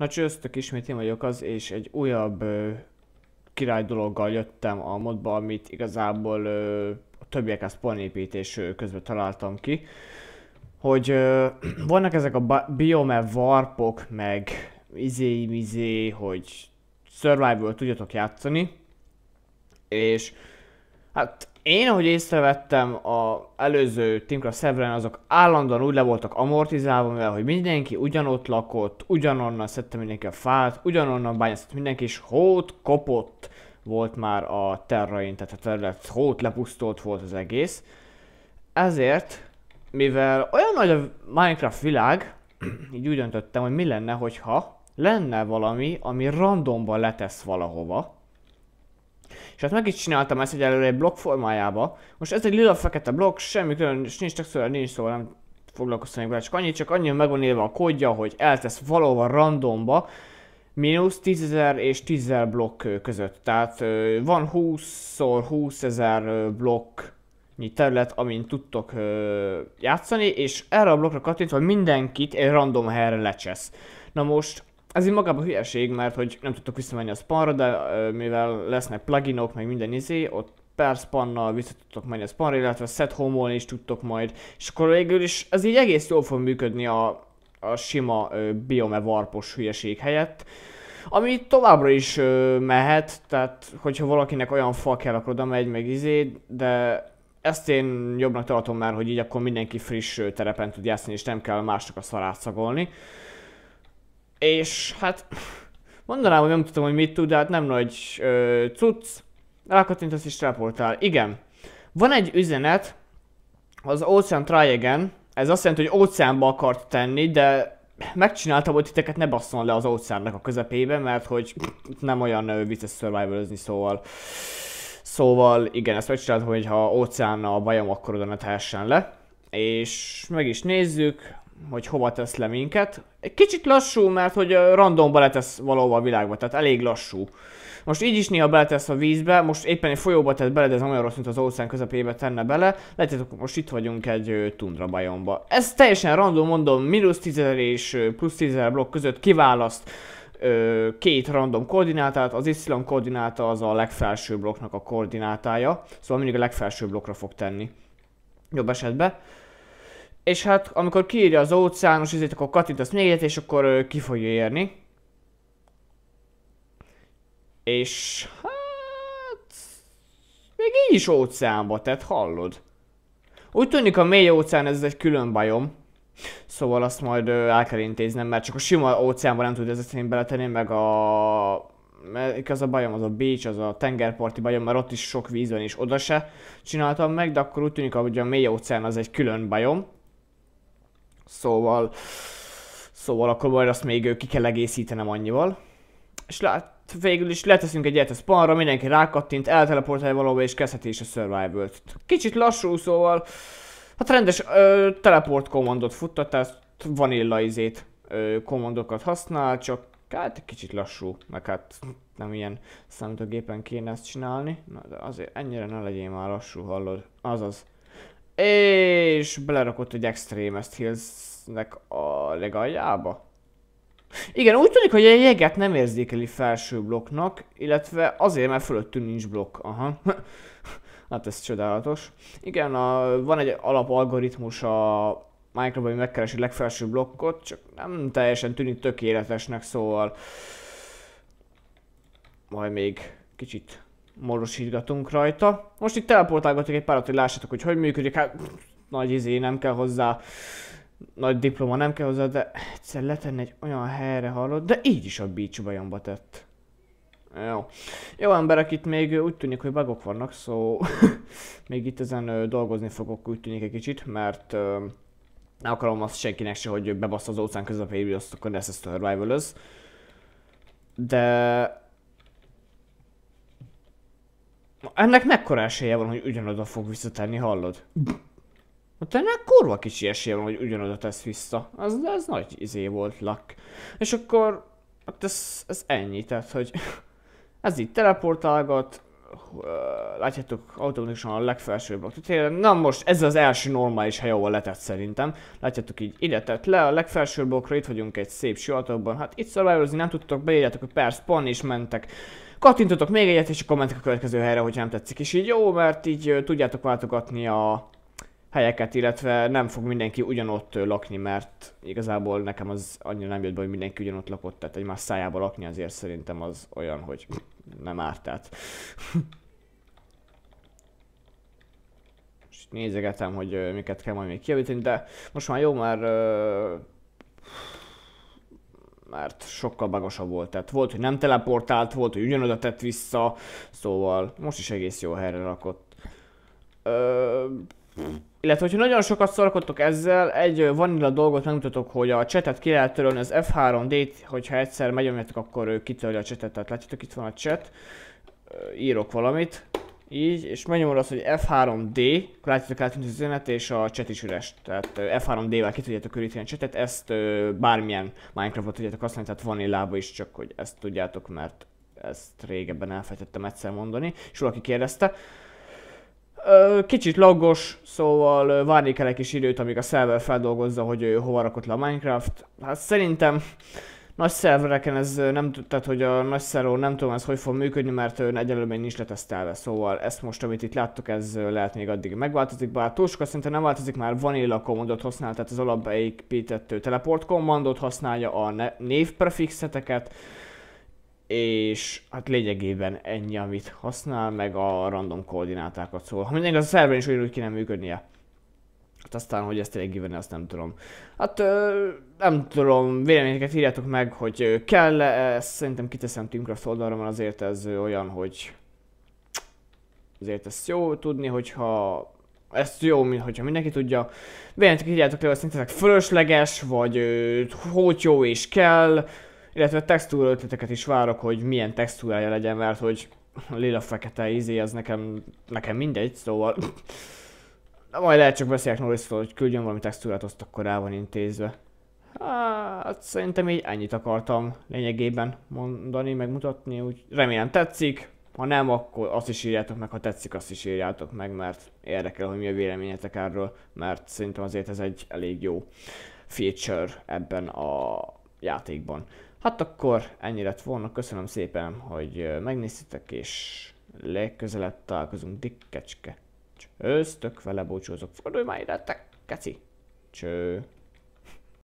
Na csősztök, ismét én vagyok az, és egy újabb ö, király dologgal jöttem a modba, amit igazából ö, a többiek a spawn építés közben találtam ki. Hogy ö, vannak ezek a biome varpok, meg izé-mizé, hogy survival tudjatok játszani, és hát én, ahogy észrevettem, a előző Teamcraft szerveren azok állandóan úgy le voltak amortizálva, mivel hogy mindenki ugyanott lakott, ugyanonnan szedte mindenki a fát, ugyanonnan bányászott mindenki, és hót kopott volt már a terrain, tehát a terület hót lepusztult volt az egész. Ezért, mivel olyan nagy a Minecraft világ, így úgy döntöttem, hogy mi lenne, hogyha lenne valami, ami randomban letesz valahova, és hát meg is csináltam ezt egyelőre egy blokk formájába. Most ez egy lila-fekete blokk, semmi különös nincs, textúra nincs, szó, nem foglalkoztanék vele, csak annyi, csak annyi meg van írva a kódja, hogy eltesz valóban randomba, mínusz 10.000 és 10.000 blokk között. Tehát van 20 x 20.000 blokk terület, amin tudtok játszani, és erre a blokkra kattintva mindenkit egy random helyre lecsesz. Na most ez így magában hülyeség, mert hogy nem tudtok visszamenni a spanra, de mivel lesznek pluginok, meg minden izé, ott per spannal vissza tudtok menni a spanra, illetve set home is tudtok majd, és akkor végül is ez így egész jól fog működni a, a sima biome varpos hülyeség helyett. Ami továbbra is ö, mehet, tehát hogyha valakinek olyan fa kell, akkor oda megy, meg izé, de ezt én jobbnak tartom már, hogy így akkor mindenki friss terepen tud játszani, és nem kell másnak a szarát szagolni. És hát mondanám, hogy nem tudom, hogy mit tud, de hát nem nagy ö, cucc. Rákattintasz is teleportál. Igen. Van egy üzenet, az Ocean Try Ez azt jelenti, hogy óceánba akart tenni, de megcsináltam, hogy titeket ne basszon le az óceánnak a közepébe, mert hogy nem olyan vicces survival szóval... Szóval igen, ezt megcsináltam, hogy ha óceánnal bajom, akkor oda ne le. És meg is nézzük, hogy hova tesz le minket. Egy kicsit lassú, mert hogy randomba letesz valahova a világba, tehát elég lassú. Most így is néha beletesz a vízbe, most éppen egy folyóba tett bele, de ez olyan rossz, mint az óceán közepébe tenne bele. hogy most itt vagyunk egy tundra bajomba. Ez teljesen random, mondom, mínusz 10 és plusz 10 blokk között kiválaszt ö, két random koordinátát, az Y koordináta az a legfelső blokknak a koordinátája, szóval mindig a legfelső blokkra fog tenni. Jobb esetben és hát amikor kiírja az óceános izét, akkor kattintasz még egyet, és akkor ö, ki fogja érni. És hát... Még így is óceánba, tehát hallod. Úgy tűnik a mély óceán ez egy külön bajom. Szóval azt majd ö, el kell intéznem, mert csak a sima óceánban nem tud ezeket én beletenni, meg a... Az a bajom, az a beach, az a tengerparti bajom, mert ott is sok víz van, és oda se csináltam meg, de akkor úgy tűnik, hogy a mély óceán az egy külön bajom. Szóval, szóval akkor majd azt még ki kell egészítenem annyival. És lát, végül is leteszünk egy ilyet a spawnra, mindenki rákattint, elteleportálja valóban és kezdheti is a survival -t. Kicsit lassú, szóval hát rendes ö, teleport kommandot futtat, tehát vanilla izét ö, kommandokat használ, csak hát egy kicsit lassú, meg hát nem ilyen számítógépen kéne ezt csinálni, Na, de azért ennyire ne legyél már lassú, hallod, azaz. És belerakott egy Extremest Hillsnek a legaljába. Igen, úgy tűnik, hogy a jeget nem érzékeli felső blokknak, illetve azért, mert fölöttünk nincs blokk. Aha. hát ez csodálatos. Igen, a, van egy alapalgoritmus a Minecraft, ami megkeresi a legfelső blokkot, csak nem teljesen tűnik tökéletesnek, szóval... Majd még kicsit morosítgatunk rajta. Most itt teleportálgatok egy párat, hogy lássatok, hogy hogy működik. Hát nagy izé, nem kell hozzá, nagy diploma nem kell hozzá, de egyszer letenni egy olyan helyre hallott, de így is a beach bajomba tett. Jó. Jó emberek, itt még úgy tűnik, hogy bagok vannak, szó Szóval még itt ezen dolgozni fogok úgy tűnik egy kicsit, mert ö, nem akarom azt senkinek se, hogy bebassz az óceán közepébe, azt akkor lesz a survival -öz. De ennek mekkora esélye van, hogy ugyanoda fog visszatenni, hallod? Hát ennek kurva kicsi esélye van, hogy ugyanoda tesz vissza. Az, de ez nagy izé volt lak. És akkor, hát ez, ez ennyi, tehát hogy ez így teleportálgat, látjátok automatikusan a legfelső blokk tetejére. Na most ez az első normális hely, ahol letett szerintem. Látjátok így ide tett le a legfelső blokkra, itt vagyunk egy szép sivatagban. Hát itt survivorozni nem tudtok, beírjátok, hogy per spawn is mentek. Kattintotok még egyet, és akkor a következő helyre, hogy nem tetszik. És így jó, mert így tudjátok váltogatni a helyeket, illetve nem fog mindenki ugyanott lakni, mert igazából nekem az annyira nem jött be, hogy mindenki ugyanott lakott, tehát egymás szájába lakni azért szerintem az olyan, hogy nem árt, tehát. Most nézegetem, hogy miket kell majd még kijavítani, de most már jó, már mert sokkal bagosabb volt. Tehát volt, hogy nem teleportált, volt, hogy ugyanoda tett vissza, szóval most is egész jó helyre rakott. Ö, illetve, hogyha nagyon sokat szarkodtok ezzel, egy vanilla dolgot megmutatok, hogy a csetet ki lehet törölni, az F3D-t, hogyha egyszer megyomjátok, akkor ő kitörli a csetet, tehát látjátok, itt van a cset, írok valamit, így, és megnyomod azt, hogy F3D, akkor látjátok át, az üzenet, és a chat is üres. Tehát F3D-vel ki tudjátok üríteni a chatet, ezt bármilyen Minecraftot tudjátok használni, tehát vanillába is, csak hogy ezt tudjátok, mert ezt régebben elfejtettem egyszer mondani, és valaki kérdezte. Kicsit laggos, szóval várni kell egy kis időt, amíg a szerver feldolgozza, hogy hova rakott le a Minecraft. Hát szerintem nagy szervereken ez nem, tehát hogy a nagy szerver nem tudom ez hogy fog működni, mert egyelőre még nincs letesztelve, szóval ezt most, amit itt láttok, ez lehet még addig megváltozik, bár túl sokat szinte nem változik, már Vanilla kommandot használ, tehát az alapbeépített teleport kommandot használja a névprefixeteket, és hát lényegében ennyi, amit használ, meg a random koordinátákat szól. Ha mindenki az a szerver is ugyanúgy kéne működnie. Hát aztán, hogy ezt tényleg kivenni, azt nem tudom. Hát ö, nem tudom, véleményeket írjátok meg, hogy kell -e, ezt szerintem kiteszem Teamcraft oldalra, mert azért ez olyan, hogy azért ezt jó tudni, hogyha ezt jó, mint hogyha mindenki tudja. Véleményeket írjátok le, hogy szerintetek fölösleges, vagy ö, hogy jó és kell, illetve textúra ötleteket is várok, hogy milyen textúrája legyen, mert hogy lila-fekete ízé az nekem, nekem mindegy, szóval de majd lehet csak beszélek Norrisról, hogy küldjön valami textúrát, azt akkor el van intézve. Hát szerintem így ennyit akartam lényegében mondani, megmutatni, úgy remélem tetszik. Ha nem, akkor azt is írjátok meg, ha tetszik, azt is írjátok meg, mert érdekel, hogy mi a véleményetek erről, mert szerintem azért ez egy elég jó feature ebben a játékban. Hát akkor ennyi lett volna, köszönöm szépen, hogy megnéztétek, és legközelebb találkozunk, dikkecske. Csőztök vele, búcsúzok. Fordulj már ide, te keci. Cső.